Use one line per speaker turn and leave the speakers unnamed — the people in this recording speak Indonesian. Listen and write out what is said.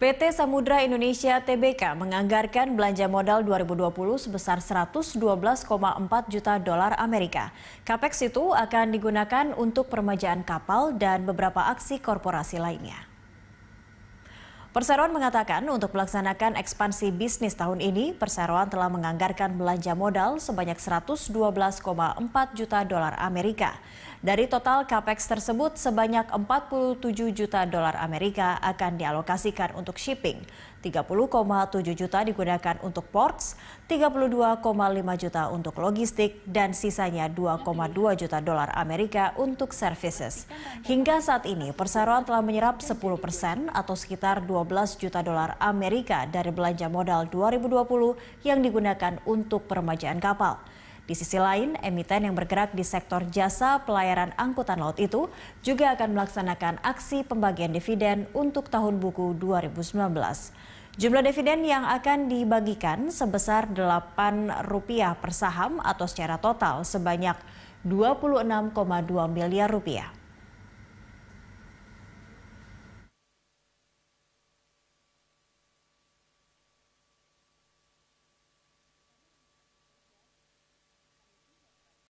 PT Samudra Indonesia TBK menganggarkan belanja modal 2020 sebesar 112,4 juta dolar Amerika. Capex itu akan digunakan untuk permajaan kapal dan beberapa aksi korporasi lainnya. Perseroan mengatakan untuk melaksanakan ekspansi bisnis tahun ini, perseroan telah menganggarkan belanja modal sebanyak 112,4 juta dolar Amerika. Dari total capex tersebut, sebanyak 47 juta dolar Amerika akan dialokasikan untuk shipping, 30,7 juta digunakan untuk ports, 32,5 juta untuk logistik, dan sisanya 2,2 juta dolar Amerika untuk services. Hingga saat ini, perseroan telah menyerap 10 persen atau sekitar 20 12 juta dolar Amerika dari belanja modal 2020 yang digunakan untuk peremajaan kapal. Di sisi lain, emiten yang bergerak di sektor jasa pelayaran angkutan laut itu juga akan melaksanakan aksi pembagian dividen untuk tahun buku 2019. Jumlah dividen yang akan dibagikan sebesar Rp8 per saham atau secara total sebanyak 26,2 miliar rupiah.